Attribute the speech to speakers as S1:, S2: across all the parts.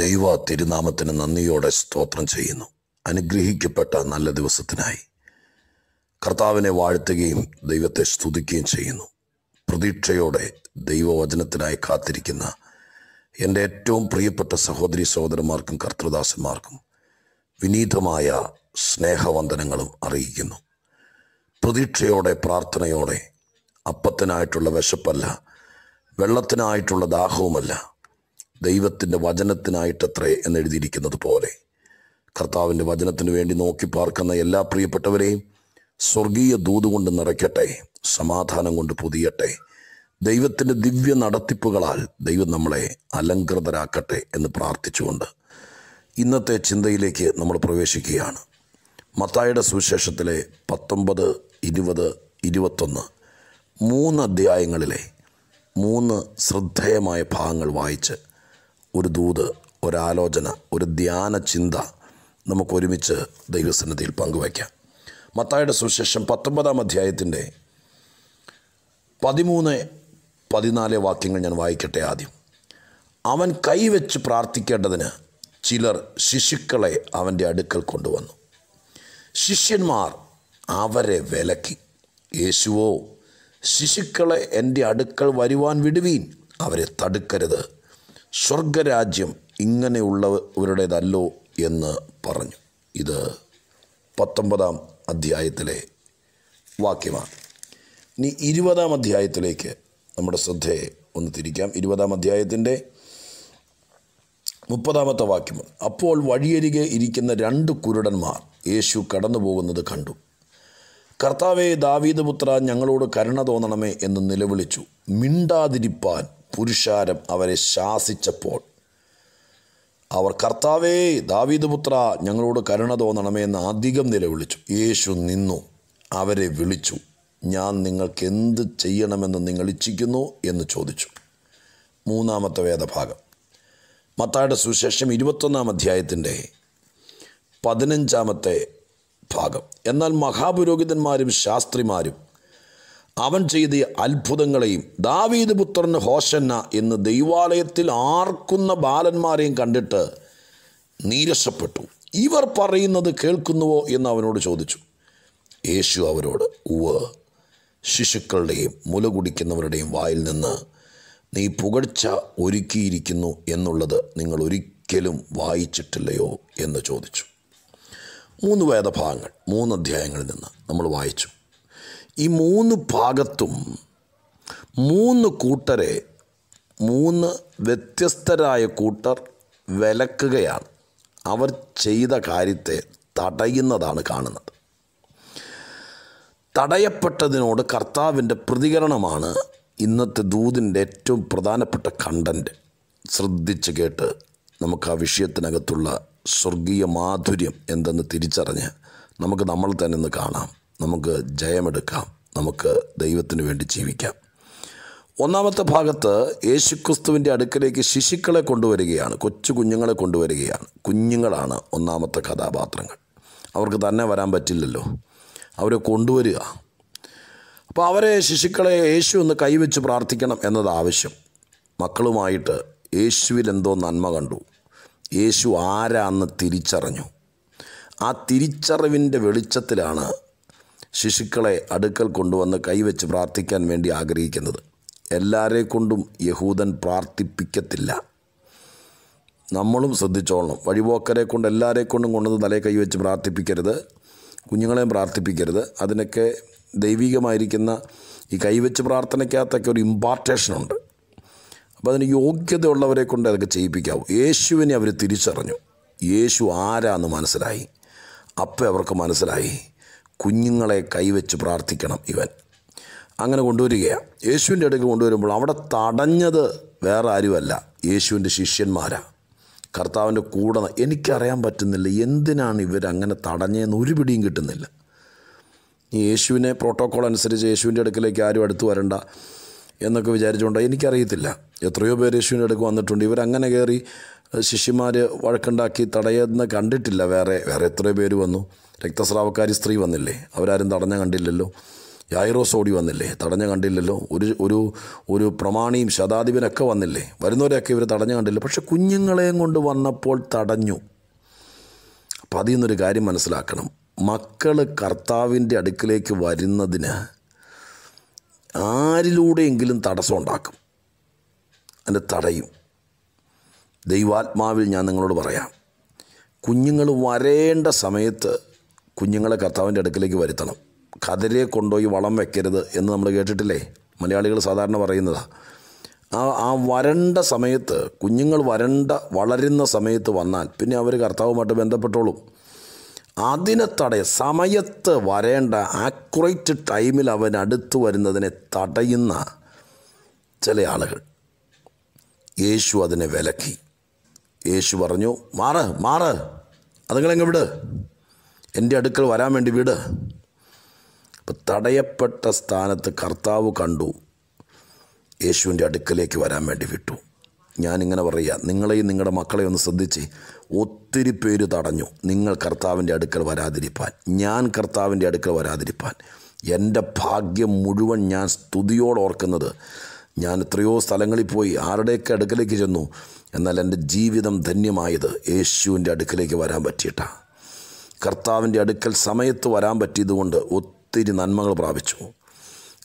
S1: ദൈവ തിരുനാമത്തിന് നന്ദിയോടെ സ്തോത്രം ചെയ്യുന്നു അനുഗ്രഹിക്കപ്പെട്ട നല്ല ദിവസത്തിനായി കർത്താവിനെ വാഴ്ത്തുകയും ദൈവത്തെ സ്തുതിക്കുകയും ചെയ്യുന്നു പ്രതീക്ഷയോടെ ദൈവവചനത്തിനായി കാത്തിരിക്കുന്ന എൻ്റെ ഏറ്റവും പ്രിയപ്പെട്ട സഹോദരി സഹോദരന്മാർക്കും കർത്തൃദാസന്മാർക്കും വിനീതമായ സ്നേഹവന്ദനങ്ങളും അറിയിക്കുന്നു പ്രതീക്ഷയോടെ പ്രാർത്ഥനയോടെ അപ്പത്തിനായിട്ടുള്ള വിശപ്പല്ല വെള്ളത്തിനായിട്ടുള്ള ദാഹവുമല്ല ദൈവത്തിൻ്റെ വചനത്തിനായിട്ടത്രേ എന്നെഴുതിയിരിക്കുന്നത് പോലെ കർത്താവിൻ്റെ വചനത്തിന് വേണ്ടി നോക്കി പാർക്കുന്ന എല്ലാ പ്രിയപ്പെട്ടവരെയും സ്വർഗീയ ദൂത് കൊണ്ട് നിറയ്ക്കട്ടെ സമാധാനം കൊണ്ട് പുതിയട്ടെ ദൈവത്തിൻ്റെ ദിവ്യ നടത്തിപ്പുകളാൽ ദൈവം നമ്മളെ അലങ്കൃതരാക്കട്ടെ എന്ന് പ്രാർത്ഥിച്ചുകൊണ്ട് ഇന്നത്തെ ചിന്തയിലേക്ക് നമ്മൾ പ്രവേശിക്കുകയാണ് മത്തായുടെ സുവിശേഷത്തിലെ പത്തൊമ്പത് ഇരുപത് ഇരുപത്തൊന്ന് മൂന്ന് അധ്യായങ്ങളിലെ മൂന്ന് ശ്രദ്ധേയമായ ഭാഗങ്ങൾ വായിച്ച് ഒരു ദൂത് ഒരാലോചന ഒരു ധ്യാന ചിന്ത നമുക്കൊരുമിച്ച് ദൈവസന്നിധിയിൽ പങ്കുവയ്ക്കാം മത്തായുടെ സുവിശേഷം പത്തൊമ്പതാം അധ്യായത്തിൻ്റെ പതിമൂന്ന് പതിനാല് വാക്യങ്ങൾ ഞാൻ വായിക്കട്ടെ ആദ്യം അവൻ കൈവച്ച് പ്രാർത്ഥിക്കേണ്ടതിന് ചിലർ ശിശുക്കളെ അവൻ്റെ അടുക്കൽ കൊണ്ടുവന്നു ശിഷ്യന്മാർ അവരെ വിലക്കി യേശുവോ ശിശുക്കളെ എൻ്റെ അടുക്കൽ വരുവാൻ വിടുവീൻ അവരെ തടുക്കരുത് സ്വർഗരാജ്യം ഇങ്ങനെയുള്ളവരുടേതല്ലോ എന്ന് പറഞ്ഞു ഇത് പത്തൊമ്പതാം അധ്യായത്തിലെ വാക്യമാണ് ഇനി ഇരുപതാം അധ്യായത്തിലേക്ക് നമ്മുടെ ശ്രദ്ധയെ ഒന്ന് തിരിക്കാം ഇരുപതാം അധ്യായത്തിൻ്റെ മുപ്പതാമത്തെ വാക്യം അപ്പോൾ വഴിയരികെ ഇരിക്കുന്ന രണ്ട് കുരുടന്മാർ യേശു കടന്നു പോകുന്നത് കണ്ടു കർത്താവെ ദാവീദ് പുത്ര ഞങ്ങളോട് കരുണ തോന്നണമേ എന്ന് നിലവിളിച്ചു മിണ്ടാതിരിപ്പാൻ പുരുഷാരം അവരെ ശാസിച്ചപ്പോൾ അവർ കർത്താവേ ദാവീദ് പുത്ര ഞങ്ങളോട് കരുണ എന്ന് അധികം നിലവിളിച്ചു യേശു നിന്നു അവരെ വിളിച്ചു ഞാൻ നിങ്ങൾക്ക് എന്ത് ചെയ്യണമെന്ന് നിങ്ങൾ ഇച്ഛിക്കുന്നു എന്ന് ചോദിച്ചു മൂന്നാമത്തെ വേദഭാഗം മത്തായുടെ സുശേഷം ഇരുപത്തൊന്നാം അധ്യായത്തിൻ്റെ പതിനഞ്ചാമത്തെ ഭാഗം എന്നാൽ മഹാപുരോഹിതന്മാരും ശാസ്ത്രിമാരും അവൻ ചെയ്ത അത്ഭുതങ്ങളെയും ദാവീദ് പുത്രൻ ഹോഷന്ന എന്ന് ദൈവാലയത്തിൽ ആർക്കുന്ന ബാലന്മാരെയും കണ്ടിട്ട് നീരസപ്പെട്ടു ഇവർ പറയുന്നത് കേൾക്കുന്നുവോ എന്ന് അവനോട് ചോദിച്ചു യേശു അവരോട് ഉവ് ശിശുക്കളുടെയും മുല കുടിക്കുന്നവരുടെയും വായിൽ നിന്ന് നീ പുകഴ്ച ഒരുക്കിയിരിക്കുന്നു എന്നുള്ളത് നിങ്ങൾ ഒരിക്കലും വായിച്ചിട്ടില്ലയോ എന്ന് ചോദിച്ചു മൂന്ന് വേദഭാഗങ്ങൾ മൂന്ന് അധ്യായങ്ങളിൽ നിന്ന് നമ്മൾ വായിച്ചു ഈ മൂന്ന് ഭാഗത്തും മൂന്ന് കൂട്ടരെ മൂന്ന് വ്യത്യസ്തരായ കൂട്ടർ വിലക്കുകയാണ് അവർ ചെയ്ത കാര്യത്തെ തടയുന്നതാണ് കാണുന്നത് തടയപ്പെട്ടതിനോട് കർത്താവിൻ്റെ പ്രതികരണമാണ് ഇന്നത്തെ ദൂതിൻ്റെ ഏറ്റവും പ്രധാനപ്പെട്ട കണ്ടൻറ്റ് ശ്രദ്ധിച്ച് കേട്ട് നമുക്ക് ആ വിഷയത്തിനകത്തുള്ള സ്വർഗീയ മാധുര്യം എന്തെന്ന് തിരിച്ചറിഞ്ഞ് നമുക്ക് നമ്മൾ തന്നെ ഒന്ന് കാണാം നമുക്ക് ജയമെടുക്കാം നമുക്ക് ദൈവത്തിന് വേണ്ടി ജീവിക്കാം ഒന്നാമത്തെ ഭാഗത്ത് യേശുക്രിസ്തുവിൻ്റെ അടുക്കലേക്ക് ശിശുക്കളെ കൊണ്ടുവരികയാണ് കൊച്ചു കുഞ്ഞുങ്ങളെ കൊണ്ടുവരികയാണ് കുഞ്ഞുങ്ങളാണ് ഒന്നാമത്തെ കഥാപാത്രങ്ങൾ അവർക്ക് തന്നെ വരാൻ പറ്റില്ലല്ലോ അവരെ കൊണ്ടുവരിക അപ്പോൾ അവരെ ശിശുക്കളെ യേശു ഒന്ന് കൈവച്ച് പ്രാർത്ഥിക്കണം എന്നത് ആവശ്യം മക്കളുമായിട്ട് യേശുവിൽ എന്തോ നന്മ കണ്ടു യേശു ആരാന്ന് തിരിച്ചറിഞ്ഞു ആ തിരിച്ചറിവിൻ്റെ വെളിച്ചത്തിലാണ് ശിശുക്കളെ അടുക്കൽ കൊണ്ടുവന്ന് കൈവച്ച് പ്രാർത്ഥിക്കാൻ വേണ്ടി ആഗ്രഹിക്കുന്നത് എല്ലാരെ കൊണ്ടും യഹൂദൻ പ്രാർത്ഥിപ്പിക്കത്തില്ല നമ്മളും ശ്രദ്ധിച്ചോളണം വഴിപോക്കരെ കൊണ്ട് എല്ലാരെ കൊണ്ടും കൊണ്ടുവന്ന് തലേ കൈവച്ച് പ്രാർത്ഥിപ്പിക്കരുത് കുഞ്ഞുങ്ങളെയും പ്രാർത്ഥിപ്പിക്കരുത് അതിനൊക്കെ ദൈവികമായിരിക്കുന്ന ഈ കൈവച്ച് പ്രാർത്ഥനയ്ക്കകത്തൊക്കെ ഒരു ഇമ്പാർട്ടേഷനുണ്ട് അപ്പോൾ അതിന് യോഗ്യതയുള്ളവരെ കൊണ്ട് അതൊക്കെ ചെയ്യിപ്പിക്കാവും യേശുവിനെ അവർ തിരിച്ചറിഞ്ഞു യേശു ആരാന്ന് മനസ്സിലായി അപ്പം അവർക്ക് മനസ്സിലായി കുഞ്ഞുങ്ങളെ കൈവച്ച് പ്രാർത്ഥിക്കണം ഇവൻ അങ്ങനെ കൊണ്ടുവരികയാണ് യേശുവിൻ്റെ അടുക്ക് കൊണ്ടുവരുമ്പോൾ അവിടെ തടഞ്ഞത് വേറെ ആരുമല്ല യേശുവിൻ്റെ ശിഷ്യന്മാരാണ് കർത്താവിൻ്റെ കൂടെ എനിക്കറിയാൻ പറ്റുന്നില്ല എന്തിനാണ് ഇവരങ്ങനെ തടഞ്ഞതെന്ന് ഒരു പിടിയും കിട്ടുന്നില്ല ഈ യേശുവിനെ പ്രോട്ടോക്കോൾ അനുസരിച്ച് യേശുവിൻ്റെ അടുക്കിലേക്ക് ആരും അടുത്ത് വരണ്ട എന്നൊക്കെ വിചാരിച്ചുകൊണ്ട് എനിക്കറിയത്തില്ല എത്രയോ പേര് യേശുവിൻ്റെ അടുക്ക് വന്നിട്ടുണ്ട് ഇവരങ്ങനെ കയറി ശിഷ്യന്മാർ വഴക്കുണ്ടാക്കി തടയെന്ന് കണ്ടിട്ടില്ല വേറെ വേറെ എത്രയോ പേര് വന്നു രക്തസ്രാവക്കാരി സ്ത്രീ വന്നില്ലേ അവരാരും തടഞ്ഞ കണ്ടില്ലല്ലോ യായിറോസ് ഓടി വന്നില്ലേ തടഞ്ഞ കണ്ടില്ലല്ലോ ഒരു ഒരു ഒരു പ്രമാണിയും ശതാധിപനൊക്കെ വന്നില്ലേ വരുന്നവരെയൊക്കെ ഇവർ തടഞ്ഞ കണ്ടില്ല പക്ഷെ കുഞ്ഞുങ്ങളെയും കൊണ്ട് വന്നപ്പോൾ തടഞ്ഞു അപ്പം അതിൽ നിന്നൊരു കാര്യം മനസ്സിലാക്കണം മക്കൾ കർത്താവിൻ്റെ അടുക്കിലേക്ക് വരുന്നതിന് ആരിലൂടെയെങ്കിലും തടസ്സം ഉണ്ടാക്കും അതിൻ്റെ തടയും ദൈവാത്മാവിൽ ഞാൻ നിങ്ങളോട് പറയാം കുഞ്ഞുങ്ങൾ വരേണ്ട സമയത്ത് കുഞ്ഞുങ്ങളെ കർത്താവിൻ്റെ അടുക്കിലേക്ക് വരുത്തണം കതിരെ കൊണ്ടുപോയി വളം വെക്കരുത് എന്ന് നമ്മൾ കേട്ടിട്ടില്ലേ മലയാളികൾ സാധാരണ പറയുന്നതാണ് ആ ആ വരണ്ട സമയത്ത് കുഞ്ഞുങ്ങൾ വരണ്ട വളരുന്ന സമയത്ത് വന്നാൽ പിന്നെ അവർ കർത്താവുമായിട്ട് ബന്ധപ്പെട്ടോളും അതിനെ തടയ സമയത്ത് വരേണ്ട ആക്യുറേറ്റ് ടൈമിൽ അവൻ അടുത്തു വരുന്നതിനെ തടയുന്ന ചില ആളുകൾ യേശു അതിനെ വിലക്കി യേശു പറഞ്ഞു മാറ് മാറ് അതുങ്ങളെങ്ങ വിട് എൻ്റെ അടുക്കൽ വരാൻ വേണ്ടി വിട് അപ്പം തടയപ്പെട്ട സ്ഥാനത്ത് കർത്താവ് കണ്ടു യേശുവിൻ്റെ അടുക്കലേക്ക് വരാൻ വേണ്ടി വിട്ടു ഞാനിങ്ങനെ പറയുക നിങ്ങളെയും നിങ്ങളുടെ മക്കളെയും ഒന്ന് ശ്രദ്ധിച്ച് ഒത്തിരി പേര് തടഞ്ഞു നിങ്ങൾ കർത്താവിൻ്റെ അടുക്കൽ വരാതിരിപ്പാൻ ഞാൻ കർത്താവിൻ്റെ അടുക്കൽ വരാതിരിപ്പാൻ എൻ്റെ ഭാഗ്യം മുഴുവൻ ഞാൻ സ്തുതിയോട് ഓർക്കുന്നത് ഞാൻ എത്രയോ സ്ഥലങ്ങളിൽ പോയി ആരുടെയൊക്കെ അടുക്കലേക്ക് ചെന്നു എന്നാൽ എൻ്റെ ജീവിതം ധന്യമായത് യേശുവിൻ്റെ അടുക്കലേക്ക് വരാൻ പറ്റിയിട്ടാണ് കർത്താവിൻ്റെ അടുക്കൽ സമയത്ത് വരാൻ പറ്റിയതുകൊണ്ട് ഒത്തിരി നന്മകൾ പ്രാപിച്ചു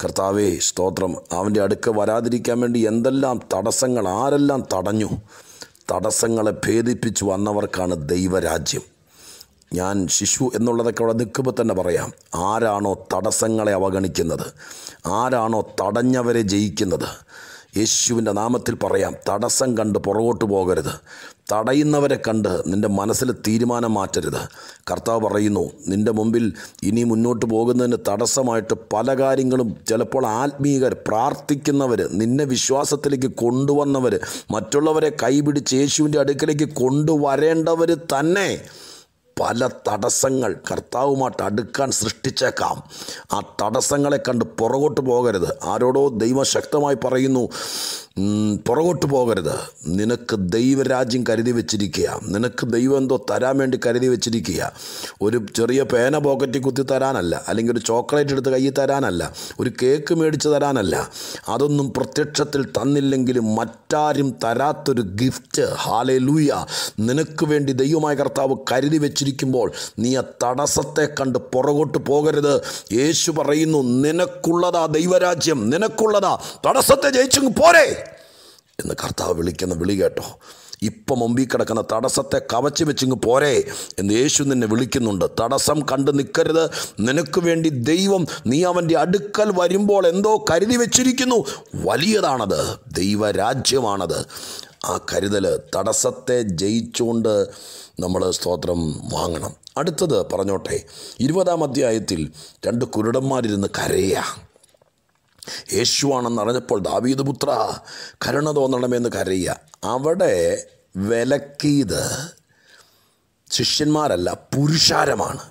S1: കർത്താവേ സ്തോത്രം അവൻ്റെ അടുക്ക വരാതിരിക്കാൻ വേണ്ടി എന്തെല്ലാം തടസ്സങ്ങൾ ആരെല്ലാം തടഞ്ഞു തടസ്സങ്ങളെ ഭേദിപ്പിച്ചു വന്നവർക്കാണ് ദൈവരാജ്യം ഞാൻ ശിശു എന്നുള്ളതൊക്കെ അവിടെ നിൽക്കുമ്പോൾ തന്നെ പറയാം ആരാണോ തടസ്സങ്ങളെ അവഗണിക്കുന്നത് ആരാണോ തടഞ്ഞവരെ ജയിക്കുന്നത് യേശുവിൻ്റെ നാമത്തിൽ പറയാം തടസ്സം കണ്ട് പുറകോട്ട് പോകരുത് തടയുന്നവരെ കണ്ട് നിൻ്റെ മനസ്സിൽ തീരുമാനം മാറ്റരുത് കർത്താവ് പറയുന്നു നിൻ്റെ മുമ്പിൽ ഇനി മുന്നോട്ട് പോകുന്നതിന് തടസ്സമായിട്ട് പല കാര്യങ്ങളും ചിലപ്പോൾ ആത്മീകർ പ്രാർത്ഥിക്കുന്നവർ നിന്നെ വിശ്വാസത്തിലേക്ക് കൊണ്ടുവന്നവർ മറ്റുള്ളവരെ കൈപിടിച്ച് യേശുവിൻ്റെ അടുക്കലേക്ക് കൊണ്ടുവരേണ്ടവർ തന്നെ പല തടസ്സങ്ങൾ കർത്താവുമായിട്ട് അടുക്കാൻ സൃഷ്ടിച്ചേക്കാം ആ തടസ്സങ്ങളെ കണ്ട് പുറകോട്ട് പോകരുത് ആരോടോ ദൈവശക്തമായി പറയുന്നു പുറകോട്ട് പോകരുത് നിനക്ക് ദൈവരാജ്യം കരുതി വെച്ചിരിക്കുക നിനക്ക് ദൈവം എന്തോ തരാൻ വേണ്ടി കരുതി വെച്ചിരിക്കുക ഒരു ചെറിയ പേന പോക്കറ്റിൽ കുത്തി തരാനല്ല അല്ലെങ്കിൽ ഒരു ചോക്ലേറ്റ് എടുത്ത് കയ്യിൽ തരാനല്ല ഒരു കേക്ക് മേടിച്ച് തരാനല്ല അതൊന്നും പ്രത്യക്ഷത്തിൽ തന്നില്ലെങ്കിലും മറ്റാരും തരാത്തൊരു ഗിഫ്റ്റ് ഹാലേ ലൂയ നിനക്ക് വേണ്ടി ദൈവമായ കർത്താവ് കരുതി വെച്ചിരിക്കും ജീവിച്ചിരിക്കുമ്പോൾ നീ ആ തടസ്സത്തെ കണ്ട് പുറകോട്ട് പോകരുത് യേശു പറയുന്നു നിനക്കുള്ളതാ ദൈവരാജ്യം നിനക്കുള്ളതാ തടസ്സത്തെ ജയിച്ചു പോരെ എന്ന് കർത്താവ് വിളിക്കുന്ന വിളി കേട്ടോ ഇപ്പം മുമ്പിൽ കിടക്കുന്ന തടസ്സത്തെ കവച്ചു വെച്ചിങ്ങ് പോരെ എന്ന് യേശു നിന്നെ വിളിക്കുന്നുണ്ട് തടസ്സം കണ്ട് നിൽക്കരുത് നിനക്ക് വേണ്ടി ദൈവം നീ അവൻ്റെ അടുക്കൽ വരുമ്പോൾ എന്തോ കരുതി വെച്ചിരിക്കുന്നു വലിയതാണത് ദൈവരാജ്യമാണത് ആ കരുതൽ തടസ്സത്തെ ജയിച്ചുകൊണ്ട് നമ്മൾ സ്തോത്രം വാങ്ങണം അടുത്തത് പറഞ്ഞോട്ടെ ഇരുപതാം അധ്യായത്തിൽ രണ്ട് കുരുടന്മാരിരുന്ന് കരയുക യേശുവാണെന്നറിഞ്ഞപ്പോൾ ദാവീദ് പുത്ര കരുണ തോന്നണമെന്ന് കരയ അവിടെ വിലക്കിയത് ശിഷ്യന്മാരല്ല പുരുഷാരമാണ്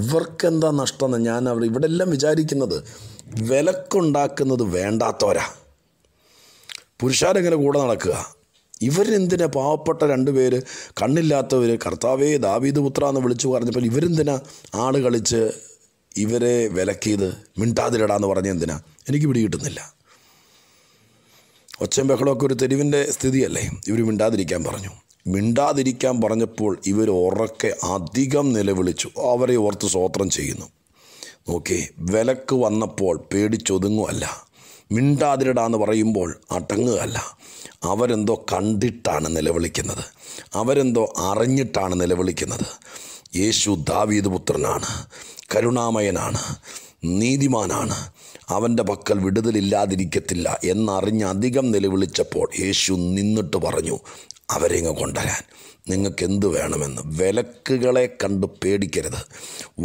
S1: ഇവർക്കെന്താ നഷ്ടമെന്ന് ഞാൻ അവർ ഇവിടെ എല്ലാം വിചാരിക്കുന്നത് വിലക്കുണ്ടാക്കുന്നത് വേണ്ടാത്തവരാ പുരുഷാരെങ്ങനെ കൂടെ നടക്കുക ഇവരെന്തിനാ പാവപ്പെട്ട രണ്ടുപേര് പേര് കണ്ണില്ലാത്തവർ കർത്താവേ ദാവീദ് പുത്ര എന്ന് വിളിച്ചു പറഞ്ഞപ്പോൾ ഇവരെന്തിനാ ആള് കളിച്ച് ഇവരെ വിലക്കിയത് എന്ന് പറഞ്ഞ എന്തിനാ എനിക്ക് പിടികിട്ടുന്നില്ല കിട്ടുന്നില്ല ഒച്ചയും ബഹളമൊക്കെ ഒരു തെരുവിൻ്റെ സ്ഥിതിയല്ലേ ഇവർ മിണ്ടാതിരിക്കാൻ പറഞ്ഞു മിണ്ടാതിരിക്കാൻ പറഞ്ഞപ്പോൾ ഇവർ ഉറക്കെ അധികം നിലവിളിച്ചു അവരെ ഓർത്ത് സ്വോത്രം ചെയ്യുന്നു നോക്കി വിലക്ക് വന്നപ്പോൾ പേടിച്ചൊതുങ്ങുമല്ല എന്ന് പറയുമ്പോൾ അടങ്ങുകയല്ല അവരെന്തോ കണ്ടിട്ടാണ് നിലവിളിക്കുന്നത് അവരെന്തോ അറിഞ്ഞിട്ടാണ് നിലവിളിക്കുന്നത് യേശു ദാവീദ് പുത്രനാണ് കരുണാമയനാണ് നീതിമാനാണ് അവൻ്റെ പക്കൽ വിടുതലില്ലാതിരിക്കത്തില്ല എന്നറിഞ്ഞ് അധികം നിലവിളിച്ചപ്പോൾ യേശു നിന്നിട്ട് പറഞ്ഞു അവരെ ഇങ്ങ് കൊണ്ടുവരാൻ നിങ്ങൾക്ക് എന്ത് വേണമെന്ന് വിലക്കുകളെ കണ്ട് പേടിക്കരുത്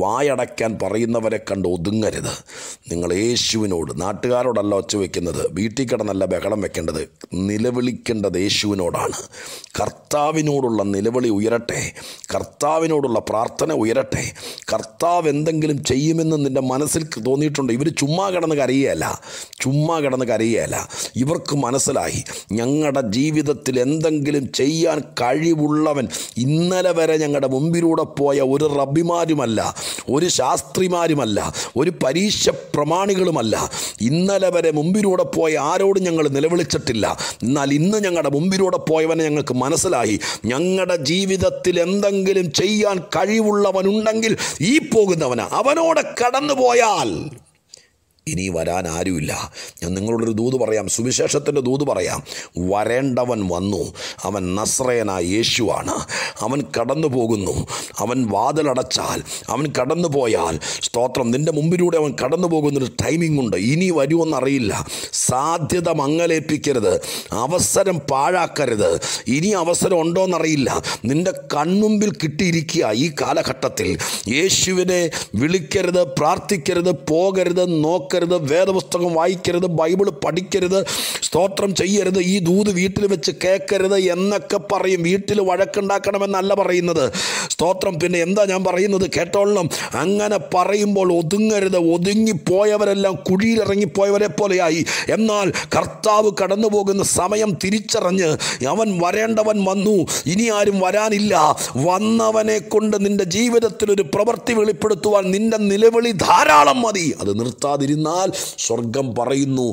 S1: വായടയ്ക്കാൻ പറയുന്നവരെ കണ്ട് ഒതുങ്ങരുത് നിങ്ങൾ യേശുവിനോട് നാട്ടുകാരോടല്ല ഒച്ച വയ്ക്കുന്നത് വീട്ടിൽ കിടന്നല്ല ബഹളം വെക്കേണ്ടത് നിലവിളിക്കേണ്ടത് യേശുവിനോടാണ് കർത്താവിനോടുള്ള നിലവിളി ഉയരട്ടെ കർത്താവിനോടുള്ള പ്രാർത്ഥന ഉയരട്ടെ കർത്താവ് എന്തെങ്കിലും ചെയ്യുമെന്ന് നിൻ്റെ മനസ്സിൽ തോന്നിയിട്ടുണ്ട് ഇവർ ചുമ്മാ കിടന്ന് കരയുകയല്ല ചുമ്മാ കിടന്ന് കരയുകയല്ല ഇവർക്ക് മനസ്സിലായി ഞങ്ങളുടെ ജീവിതത്തിൽ എന്തെങ്കിലും ചെയ്യാൻ കഴിവുള്ളവൻ ഇന്നലെ വരെ ഞങ്ങളുടെ മുമ്പിലൂടെ പോയ ഒരു റബിമാരുമല്ല ഒരു ശാസ്ത്രിമാരുമല്ല ഒരു പരീക്ഷ പ്രമാണികളുമല്ല ഇന്നലെ വരെ മുമ്പിലൂടെ പോയ ആരോടും ഞങ്ങൾ നിലവിളിച്ചിട്ടില്ല എന്നാൽ ഇന്ന് ഞങ്ങളുടെ മുമ്പിലൂടെ പോയവനെ ഞങ്ങൾക്ക് മനസ്സിലായി ഞങ്ങളുടെ ജീവിതത്തിൽ എന്തെങ്കിലും ചെയ്യാൻ കഴിവുള്ളവനുണ്ടെങ്കിൽ ഈ പോകുന്നവന് അവനോട് കടന്നു പോയാൽ ഇനി വരാൻ ആരുമില്ല ഞാൻ നിങ്ങളോടൊരു ദൂത് പറയാം സുവിശേഷത്തിൻ്റെ ദൂത് പറയാം വരേണ്ടവൻ വന്നു അവൻ നസ്രയനായ യേശുവാണ് അവൻ കടന്നു പോകുന്നു അവൻ വാതിലടച്ചാൽ അവൻ കടന്നു പോയാൽ സ്തോത്രം നിൻ്റെ മുമ്പിലൂടെ അവൻ കടന്നു പോകുന്നൊരു ടൈമിംഗ് ഉണ്ട് ഇനി വരുമെന്നറിയില്ല സാധ്യത മങ്ങലേൽപ്പിക്കരുത് അവസരം പാഴാക്കരുത് ഇനി അവസരം ഉണ്ടോയെന്നറിയില്ല നിൻ്റെ കൺമുമ്പിൽ കിട്ടിയിരിക്കുക ഈ കാലഘട്ടത്തിൽ യേശുവിനെ വിളിക്കരുത് പ്രാർത്ഥിക്കരുത് പോകരുത് നോക്കരുത് വായിക്കരുത് വേദപുസ്തകം വായിക്കരുത് ബൈബിൾ പഠിക്കരുത് സ്തോത്രം ചെയ്യരുത് ഈ ദൂത് വീട്ടിൽ വെച്ച് കേൾക്കരുത് എന്നൊക്കെ പറയും വീട്ടിൽ വഴക്കുണ്ടാക്കണമെന്നല്ല പറയുന്നത് സ്തോത്രം പിന്നെ എന്താ ഞാൻ പറയുന്നത് കേട്ടോളണം അങ്ങനെ പറയുമ്പോൾ ഒതുങ്ങരുത് ഒതുങ്ങിപ്പോയവരെല്ലാം കുഴിയിലിറങ്ങിപ്പോയവരെ പോലെയായി എന്നാൽ കർത്താവ് കടന്നു പോകുന്ന സമയം തിരിച്ചറിഞ്ഞ് അവൻ വരേണ്ടവൻ വന്നു ഇനി ആരും വരാനില്ല വന്നവനെ കൊണ്ട് നിന്റെ ജീവിതത്തിൽ ഒരു പ്രവൃത്തി വെളിപ്പെടുത്തുവാൻ നിന്റെ നിലവിളി ധാരാളം മതി അത് നിർത്താതിരുന്നു എന്നാൽ സ്വർഗം പറയുന്നു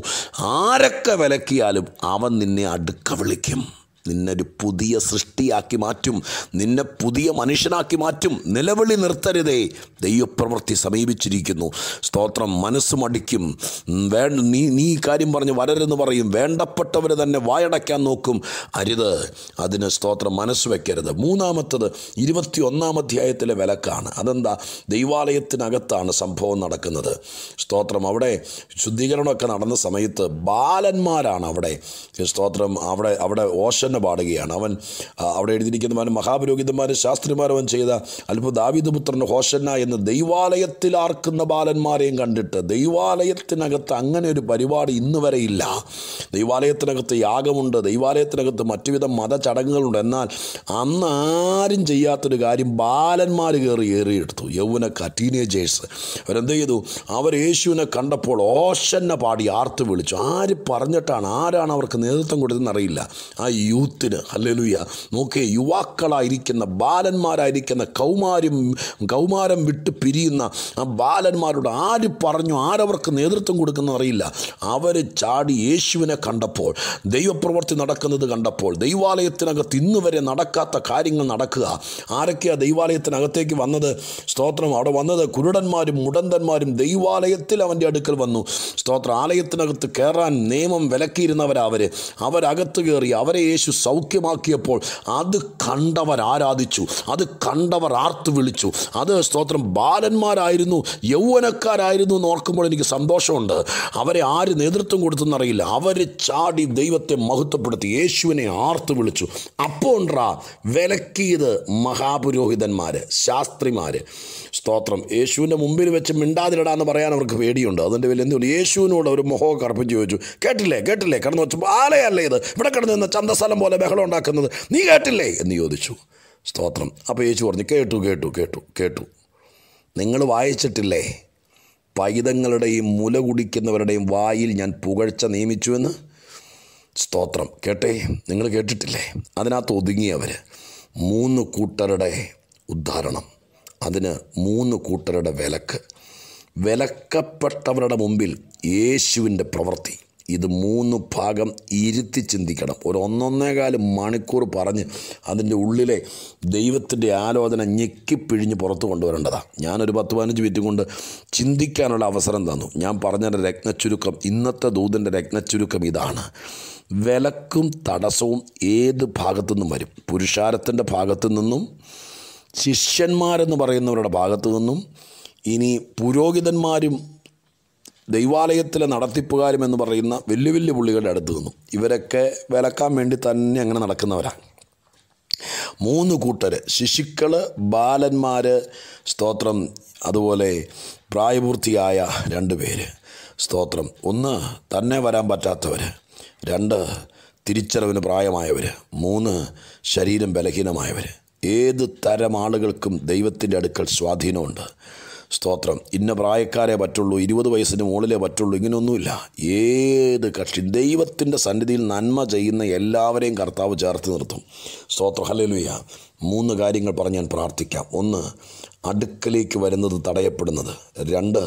S1: ആരൊക്കെ വിലക്കിയാലും അവൻ നിന്നെ അടുക്ക വിളിക്കും നിന്നെ ഒരു പുതിയ സൃഷ്ടിയാക്കി മാറ്റും നിന്നെ പുതിയ മനുഷ്യനാക്കി മാറ്റും നിലവിളി നിർത്തരുതേ ദൈവപ്രവൃത്തി സമീപിച്ചിരിക്കുന്നു സ്തോത്രം മനസ്സ് മടിക്കും വേ നീ നീ കാര്യം പറഞ്ഞ് വരരുന്ന് പറയും വേണ്ടപ്പെട്ടവരെ തന്നെ വായടയ്ക്കാൻ നോക്കും അരുത് അതിന് സ്തോത്രം മനസ്സ് വയ്ക്കരുത് മൂന്നാമത്തത് ഇരുപത്തി ഒന്നാം അധ്യായത്തിലെ വിലക്കാണ് അതെന്താ ദൈവാലയത്തിനകത്താണ് സംഭവം നടക്കുന്നത് സ്തോത്രം അവിടെ ശുദ്ധീകരണമൊക്കെ നടന്ന സമയത്ത് ബാലന്മാരാണ് അവിടെ സ്തോത്രം അവിടെ അവിടെ ഓശന തന്നെ പാടുകയാണ് അവൻ അവിടെ എഴുതിയിരിക്കുന്നവൻ മഹാപുരോഹിതന്മാരും ശാസ്ത്രിമാരും അവൻ ചെയ്ത അല്പ പുത്രൻ ഹോഷന്ന എന്ന ദൈവാലയത്തിൽ ആർക്കുന്ന ബാലന്മാരെയും കണ്ടിട്ട് ദൈവാലയത്തിനകത്ത് അങ്ങനെ ഒരു പരിപാടി ഇന്ന് വരെയില്ല ഇല്ല ദൈവാലയത്തിനകത്ത് യാഗമുണ്ട് ദൈവാലയത്തിനകത്ത് മത മതചടങ്ങുകളുണ്ട് എന്നാൽ അന്ന് ആരും ചെയ്യാത്തൊരു കാര്യം ബാലന്മാർ കയറി ഏറിയെടുത്തു യൗവനക്കാർ ടീനേജേഴ്സ് അവരെന്ത് ചെയ്തു അവർ യേശുവിനെ കണ്ടപ്പോൾ ഓശന്നെ പാടി ആർത്ത് വിളിച്ചു ആര് പറഞ്ഞിട്ടാണ് ആരാണ് അവർക്ക് നേതൃത്വം കൊടുത്തതെന്ന് അറിയില്ല ആ യു യൂത്തിന് ഹലലുയ നോക്കേ യുവാക്കളായിരിക്കുന്ന ബാലന്മാരായിരിക്കുന്ന കൗമാരും കൗമാരം വിട്ട് പിരിയുന്ന ആ ബാലന്മാരോട് ആര് പറഞ്ഞു ആരവർക്ക് നേതൃത്വം കൊടുക്കുന്ന അറിയില്ല അവർ ചാടി യേശുവിനെ കണ്ടപ്പോൾ ദൈവപ്രവൃത്തി നടക്കുന്നത് കണ്ടപ്പോൾ ദൈവാലയത്തിനകത്ത് ഇന്ന് വരെ നടക്കാത്ത കാര്യങ്ങൾ നടക്കുക ആരൊക്കെയാണ് ദൈവാലയത്തിനകത്തേക്ക് വന്നത് സ്തോത്രം അവിടെ വന്നത് കുരുടന്മാരും മുടന്തന്മാരും ദൈവാലയത്തിൽ അവൻ്റെ അടുക്കൽ വന്നു സ്തോത്രം ആലയത്തിനകത്ത് കയറാൻ നിയമം അവർ അവരകത്ത് കയറി അവരെ യേശു യേശു സൗഖ്യമാക്കിയപ്പോൾ അത് കണ്ടവർ ആരാധിച്ചു അത് കണ്ടവർ ആർത്ത് വിളിച്ചു അത് സ്തോത്രം ബാലന്മാരായിരുന്നു യൗവനക്കാരായിരുന്നു എന്ന് ഓർക്കുമ്പോൾ എനിക്ക് സന്തോഷമുണ്ട് അവരെ ആര് നേതൃത്വം കൊടുത്തെന്നറിയില്ല അവർ ചാടി ദൈവത്തെ മഹത്വപ്പെടുത്തി യേശുവിനെ ആർത്ത് വിളിച്ചു അപ്പോൾ വിലക്കിയത് മഹാപുരോഹിതന്മാർ ശാസ്ത്രിമാർ സ്തോത്രം യേശുവിൻ്റെ മുമ്പിൽ വെച്ച് മിണ്ടാതിരടാ എന്ന് പറയാൻ അവർക്ക് പേടിയുണ്ട് അതിൻ്റെ വലിയ എന്തുകൊണ്ട് യേശുവിനോട് ഒരു മുഖം അർപ്പിച്ച് ചോദിച്ചു കേട്ടില്ലേ കേട്ടില്ലേ കിടന്ന് വെച്ചു ആലയല്ലേ ഇത് ഇവിടെ കിടന്ന് നിന്ന് ചന്തസ്ഥലം പോലെ ബഹളം ഉണ്ടാക്കുന്നത് നീ കേട്ടില്ലേ എന്ന് ചോദിച്ചു സ്തോത്രം അപ്പോൾ യേശു പറഞ്ഞു കേട്ടു കേട്ടു കേട്ടു കേട്ടു നിങ്ങൾ വായിച്ചിട്ടില്ലേ പൈതങ്ങളുടെയും മുല കുടിക്കുന്നവരുടെയും വായിൽ ഞാൻ പുകഴ്ച നിയമിച്ചുവെന്ന് സ്തോത്രം കേട്ടേ നിങ്ങൾ കേട്ടിട്ടില്ലേ അതിനകത്ത് ഒതുങ്ങിയവർ മൂന്ന് കൂട്ടരുടെ ഉദ്ധാരണം അതിന് മൂന്ന് കൂട്ടരുടെ വിലക്ക് വിലക്കപ്പെട്ടവരുടെ മുമ്പിൽ യേശുവിൻ്റെ പ്രവൃത്തി ഇത് മൂന്ന് ഭാഗം ഇരുത്തി ചിന്തിക്കണം ഒരു ഒന്നൊന്നേകാൽ മണിക്കൂർ പറഞ്ഞ് അതിൻ്റെ ഉള്ളിലെ ദൈവത്തിൻ്റെ ആലോചന ഞെക്കിപ്പിഴിഞ്ഞ് പുറത്തു കൊണ്ടുവരേണ്ടതാണ് ഞാനൊരു പത്ത് പതിനഞ്ച് മിനിറ്റ് കൊണ്ട് ചിന്തിക്കാനുള്ള അവസരം തന്നു ഞാൻ പറഞ്ഞതിൻ്റെ രത്നച്ചുരുക്കം ഇന്നത്തെ ദൂതൻ്റെ രത്നച്ചുരുക്കം ഇതാണ് വിലക്കും തടസ്സവും ഏത് ഭാഗത്തു നിന്നും വരും പുരുഷാരത്തിൻ്റെ ഭാഗത്തു നിന്നും ശിഷ്യന്മാരെന്ന് പറയുന്നവരുടെ ഭാഗത്തു നിന്നും ഇനി പുരോഹിതന്മാരും ദൈവാലയത്തിലെ നടത്തിപ്പുകാരും എന്ന് പറയുന്ന വലിയ വലിയ പുള്ളികളുടെ അടുത്ത് നിന്നും ഇവരൊക്കെ വിലക്കാൻ വേണ്ടി തന്നെ അങ്ങനെ നടക്കുന്നവരാണ് മൂന്ന് കൂട്ടർ ശിശുക്കൾ ബാലന്മാർ സ്തോത്രം അതുപോലെ പ്രായപൂർത്തിയായ രണ്ട് പേര് സ്തോത്രം ഒന്ന് തന്നെ വരാൻ പറ്റാത്തവർ രണ്ട് തിരിച്ചറിവിന് പ്രായമായവർ മൂന്ന് ശരീരം ബലഹീനമായവർ ഏത് തരം ആളുകൾക്കും ദൈവത്തിൻ്റെ അടുക്കൽ സ്വാധീനമുണ്ട് സ്തോത്രം ഇന്ന പ്രായക്കാരെ പറ്റുള്ളൂ ഇരുപത് വയസ്സിന് മുകളിലെ പറ്റുള്ളൂ ഇങ്ങനെയൊന്നുമില്ല ഏത് കക്ഷി ദൈവത്തിൻ്റെ സന്നിധിയിൽ നന്മ ചെയ്യുന്ന എല്ലാവരെയും കർത്താവ് ചേർത്ത് നിർത്തും സ്തോത്ര ഹലലുയ മൂന്ന് കാര്യങ്ങൾ പറഞ്ഞ് ഞാൻ പ്രാർത്ഥിക്കാം ഒന്ന് അടുക്കലേക്ക് വരുന്നത് തടയപ്പെടുന്നത് രണ്ട്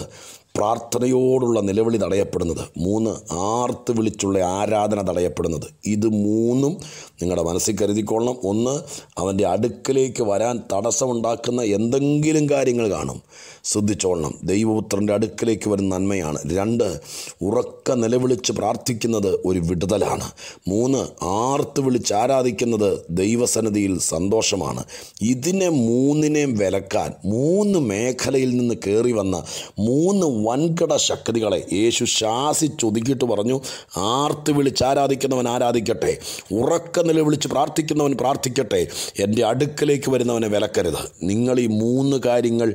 S1: പ്രാർത്ഥനയോടുള്ള നിലവിളി തടയപ്പെടുന്നത് മൂന്ന് ആർത്ത് വിളിച്ചുള്ള ആരാധന തടയപ്പെടുന്നത് ഇത് മൂന്നും നിങ്ങളുടെ മനസ്സിൽ കരുതിക്കൊള്ളണം ഒന്ന് അവൻ്റെ അടുക്കലേക്ക് വരാൻ തടസ്സമുണ്ടാക്കുന്ന എന്തെങ്കിലും കാര്യങ്ങൾ കാണും ശ്രദ്ധിച്ചോളണം ദൈവപുത്രൻ്റെ അടുക്കലേക്ക് വരുന്ന നന്മയാണ് രണ്ട് ഉറക്ക നിലവിളിച്ച് പ്രാർത്ഥിക്കുന്നത് ഒരു വിടുതലാണ് മൂന്ന് ആർത്ത് വിളിച്ച് ആരാധിക്കുന്നത് ദൈവസന്നിധിയിൽ സന്തോഷമാണ് ഇതിനെ മൂന്നിനെയും വിലക്കാൻ മൂന്ന് മേഖലയിൽ നിന്ന് കയറി വന്ന മൂന്ന് വൻകിട ശക്തികളെ യേശു ശാസിച്ചൊതുക്കിയിട്ട് പറഞ്ഞു ആർത്ത് വിളിച്ച് ആരാധിക്കുന്നവൻ ആരാധിക്കട്ടെ ഉറക്ക വിളിച്ച് പ്രാർത്ഥിക്കുന്നവൻ പ്രാർത്ഥിക്കട്ടെ എൻ്റെ അടുക്കലേക്ക് വരുന്നവനെ വിലക്കരുത് നിങ്ങൾ ഈ മൂന്ന് കാര്യങ്ങൾ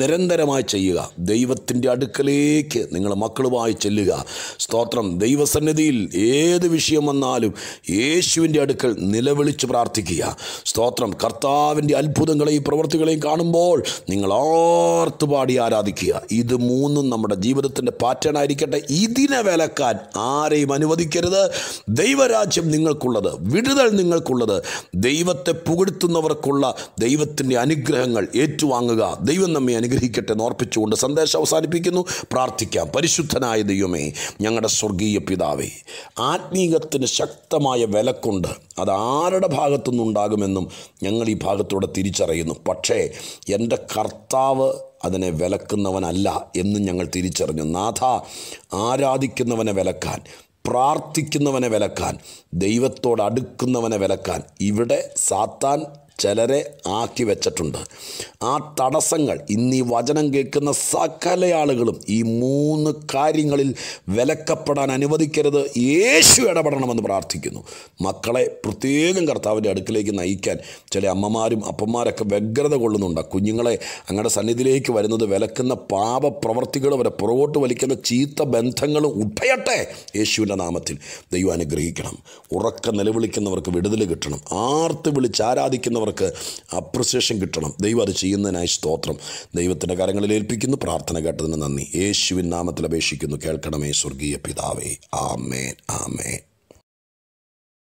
S1: നിരന്തരമായി ചെയ്യുക ദൈവത്തിൻ്റെ അടുക്കലേക്ക് നിങ്ങൾ മക്കളുമായി ചെല്ലുക സ്തോത്രം ദൈവസന്നിധിയിൽ ഏത് വിഷയം വന്നാലും യേശുവിൻ്റെ അടുക്കൽ നിലവിളിച്ച് പ്രാർത്ഥിക്കുക സ്തോത്രം കർത്താവിൻ്റെ അത്ഭുതങ്ങളെയും പ്രവൃത്തികളെയും കാണുമ്പോൾ നിങ്ങൾ ആർത്തുപാടി ആരാധിക്കുക ഇത് മൂന്നും നമ്മുടെ ജീവിതത്തിൻ്റെ പാറ്റേൺ ആയിരിക്കട്ടെ ഇതിനെ വിലക്കാൻ ആരെയും അനുവദിക്കരുത് ദൈവരാജ്യം നിങ്ങൾക്കുള്ളത് വിടുതൽ നിങ്ങൾക്കുള്ളത് ദൈവത്തെ പുകഴ്ത്തുന്നവർക്കുള്ള ദൈവത്തിൻ്റെ അനുഗ്രഹങ്ങൾ ഏറ്റുവാങ്ങുക ദൈവം നമ്മെ അനുഗ്രഹിക്കട്ടെ എന്ന് ഓർപ്പിച്ചുകൊണ്ട് സന്ദേശം അവസാനിപ്പിക്കുന്നു പ്രാർത്ഥിക്കാം പരിശുദ്ധനായ ദൈവമേ ഞങ്ങളുടെ സ്വർഗീയ പിതാവേ ആത്മീകത്തിന് ശക്തമായ വിലക്കൊണ്ട് അത് ആരുടെ ഭാഗത്തുനിന്നുണ്ടാകുമെന്നും ഞങ്ങൾ ഈ ഭാഗത്തോടെ തിരിച്ചറിയുന്നു പക്ഷേ എൻ്റെ കർത്താവ് അതിനെ വിലക്കുന്നവനല്ല എന്നും ഞങ്ങൾ തിരിച്ചറിഞ്ഞു നാഥ ആരാധിക്കുന്നവനെ വിലക്കാൻ പ്രാർത്ഥിക്കുന്നവനെ വിലക്കാൻ ദൈവത്തോട് അടുക്കുന്നവനെ വിലക്കാൻ ഇവിടെ സാത്താൻ ചിലരെ ആക്കി വെച്ചിട്ടുണ്ട് ആ തടസ്സങ്ങൾ ഇന്ന് ഈ വചനം കേൾക്കുന്ന സകല ആളുകളും ഈ മൂന്ന് കാര്യങ്ങളിൽ വിലക്കപ്പെടാൻ അനുവദിക്കരുത് യേശു ഇടപെടണമെന്ന് പ്രാർത്ഥിക്കുന്നു മക്കളെ പ്രത്യേകം കർത്താവിൻ്റെ അടുക്കിലേക്ക് നയിക്കാൻ ചില അമ്മമാരും അപ്പന്മാരൊക്കെ വ്യഗ്രത കൊള്ളുന്നുണ്ട് കുഞ്ഞുങ്ങളെ അങ്ങയുടെ സന്നിധിയിലേക്ക് വരുന്നത് വിലക്കുന്ന പാപ പ്രവർത്തികളും അവരെ പുറകോട്ട് വലിക്കുന്ന ചീത്ത ബന്ധങ്ങളും ഉടയട്ടെ യേശുവിൻ്റെ നാമത്തിൽ ദൈവം അനുഗ്രഹിക്കണം ഉറക്ക നിലവിളിക്കുന്നവർക്ക് വിടുതൽ കിട്ടണം ആർത്ത് വിളിച്ച് ആരാധിക്കുന്നവർക്ക് നമുക്ക് അപ്രിസിയേഷൻ കിട്ടണം ദൈവം അത് ചെയ്യുന്നതിനായി സ്തോത്രം ദൈവത്തിൻ്റെ കാര്യങ്ങളിൽ ഏൽപ്പിക്കുന്നു പ്രാർത്ഥന കേട്ടതിന് നന്ദി യേശുവിൻ നാമത്തിൽ അപേക്ഷിക്കുന്നു കേൾക്കണമേ സ്വർഗീയ പിതാവേ ആമേൻ ആമേൻ